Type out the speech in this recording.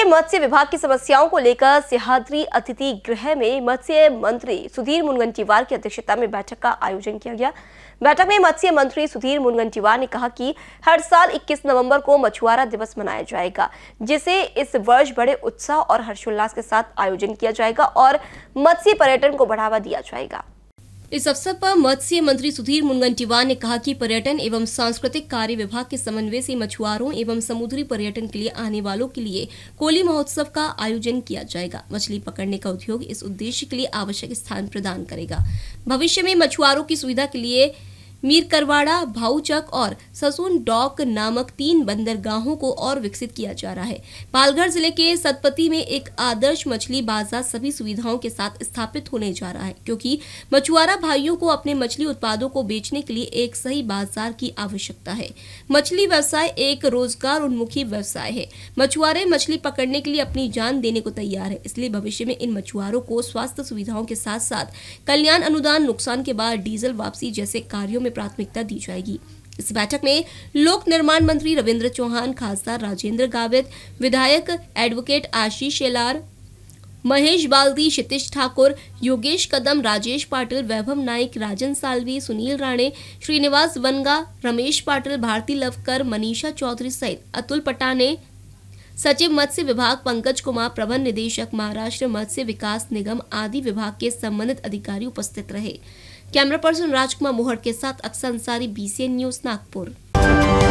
चलिए मत्स्य विभाग की समस्याओं को लेकर सिहाद्री अतिथि गृह में मत्स्य मंत्री सुधीर मुनगंटीवार की अध्यक्षता में बैठक का आयोजन किया गया बैठक में मत्स्य मंत्री सुधीर मुनगंटीवार ने कहा कि हर साल 21 नवंबर को मछुआरा दिवस मनाया जाएगा जिसे इस वर्ष बड़े उत्साह और हर्षोल्लास के साथ आयोजन किया जाएगा और मत्स्य पर्यटन को बढ़ावा दिया जाएगा इस अवसर पर मत्स्य मंत्री सुधीर मुनगंटीवार ने कहा कि पर्यटन एवं सांस्कृतिक कार्य विभाग के समन्वय से मछुआरों एवं समुद्री पर्यटन के लिए आने वालों के लिए कोली महोत्सव का आयोजन किया जाएगा मछली पकड़ने का उद्योग इस उद्देश्य के लिए आवश्यक स्थान प्रदान करेगा भविष्य में मछुआरों की सुविधा के लिए मीर करवाड़ा भाऊचक और ससून डॉक नामक तीन बंदरगाहों को और विकसित किया जा रहा है पालघर जिले के सतपति में एक आदर्श मछली बाजार सभी सुविधाओं के साथ स्थापित होने जा रहा है क्योंकि मछुआरा भाइयों को अपने मछली उत्पादों को बेचने के लिए एक सही बाजार की आवश्यकता है मछली व्यवसाय एक रोजगार उन्मुखी व्यवसाय है मछुआरे मछली पकड़ने के लिए अपनी जान देने को तैयार है इसलिए भविष्य में इन मछुआरों को स्वास्थ्य सुविधाओं के साथ साथ कल्याण अनुदान नुकसान के बाद डीजल वापसी जैसे कार्यो में में प्राथमिकता दी जाएगी इस बैठक में लोक निर्माण मंत्री रविंद्र चौहान खासदार राजेंद्र गावित विधायक एडवोकेट आशीष शेलार महेश बाल्दी क्षितिश ठाकुर योगेश कदम राजेश पाटिल वैभव नाइक राजन सालवी सुनील राणे श्रीनिवास वनगा रमेश पाटिल भारती लवकर मनीषा चौधरी सहित अतुल पटाने सचिव मत्स्य विभाग पंकज कुमार प्रबंध निदेशक महाराष्ट्र मत्स्य विकास निगम आदि विभाग के संबंधित अधिकारी उपस्थित रहे कैमरा पर्सन राजकुमार मोहर के साथ अक्सर अंसारी बीसीएन न्यूज नागपुर